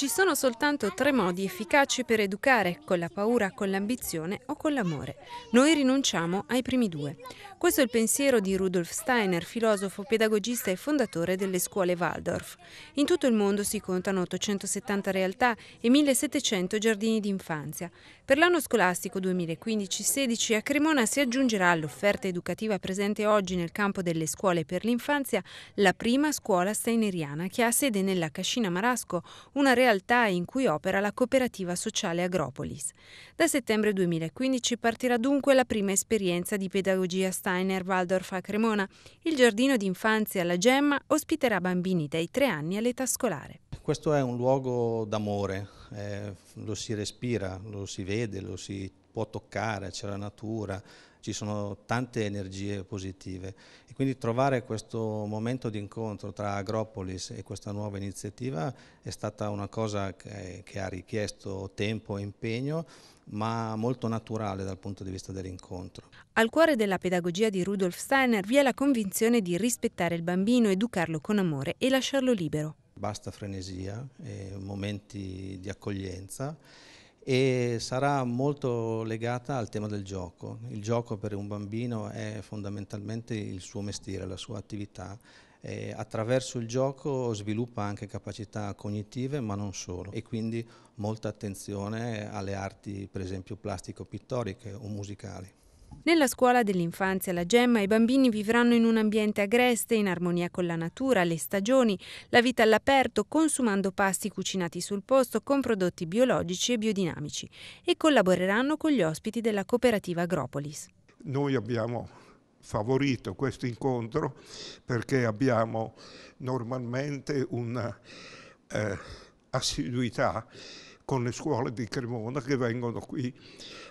Ci sono soltanto tre modi efficaci per educare, con la paura, con l'ambizione o con l'amore. Noi rinunciamo ai primi due. Questo è il pensiero di Rudolf Steiner, filosofo, pedagogista e fondatore delle scuole Waldorf. In tutto il mondo si contano 870 realtà e 1700 giardini d'infanzia. Per l'anno scolastico 2015-16 a Cremona si aggiungerà all'offerta educativa presente oggi nel campo delle scuole per l'infanzia la prima scuola steineriana che ha sede nella Cascina Marasco, una realtà realtà in cui opera la cooperativa sociale Agropolis. Da settembre 2015 partirà dunque la prima esperienza di pedagogia Steiner Waldorf a Cremona. Il giardino d'infanzia alla Gemma ospiterà bambini dai tre anni all'età scolare. Questo è un luogo d'amore, eh, lo si respira, lo si vede, lo si può toccare, c'è la natura, ci sono tante energie positive e quindi trovare questo momento di incontro tra Agropolis e questa nuova iniziativa è stata una cosa che, che ha richiesto tempo e impegno ma molto naturale dal punto di vista dell'incontro. Al cuore della pedagogia di Rudolf Steiner vi è la convinzione di rispettare il bambino, educarlo con amore e lasciarlo libero. Basta frenesia, momenti di accoglienza e sarà molto legata al tema del gioco. Il gioco per un bambino è fondamentalmente il suo mestiere, la sua attività. E attraverso il gioco sviluppa anche capacità cognitive, ma non solo, e quindi molta attenzione alle arti, per esempio, plastico-pittoriche o musicali. Nella scuola dell'infanzia La Gemma i bambini vivranno in un ambiente agreste, in armonia con la natura, le stagioni, la vita all'aperto, consumando pasti cucinati sul posto con prodotti biologici e biodinamici e collaboreranno con gli ospiti della cooperativa Agropolis. Noi abbiamo favorito questo incontro perché abbiamo normalmente un'assiduità. eh, con le scuole di Cremona che vengono qui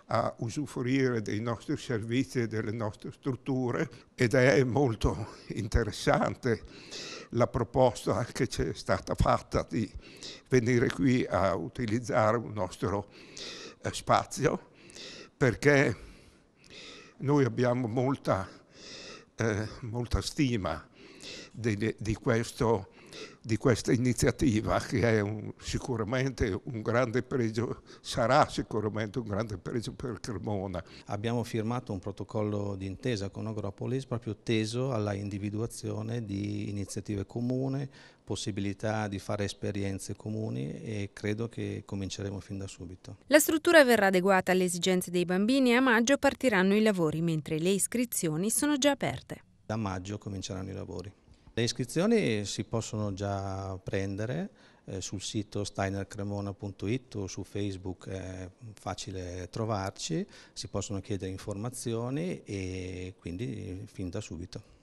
a usufruire dei nostri servizi e delle nostre strutture ed è molto interessante la proposta che ci è stata fatta di venire qui a utilizzare un nostro eh, spazio perché noi abbiamo molta, eh, molta stima di, di questo di questa iniziativa che è un, sicuramente un grande pregio, sarà sicuramente un grande pregio per Cremona. Abbiamo firmato un protocollo d'intesa con Agropolis proprio teso alla individuazione di iniziative comune, possibilità di fare esperienze comuni e credo che cominceremo fin da subito. La struttura verrà adeguata alle esigenze dei bambini e a maggio partiranno i lavori mentre le iscrizioni sono già aperte. Da maggio cominceranno i lavori. Le iscrizioni si possono già prendere eh, sul sito steinercremona.it o su Facebook è facile trovarci, si possono chiedere informazioni e quindi fin da subito.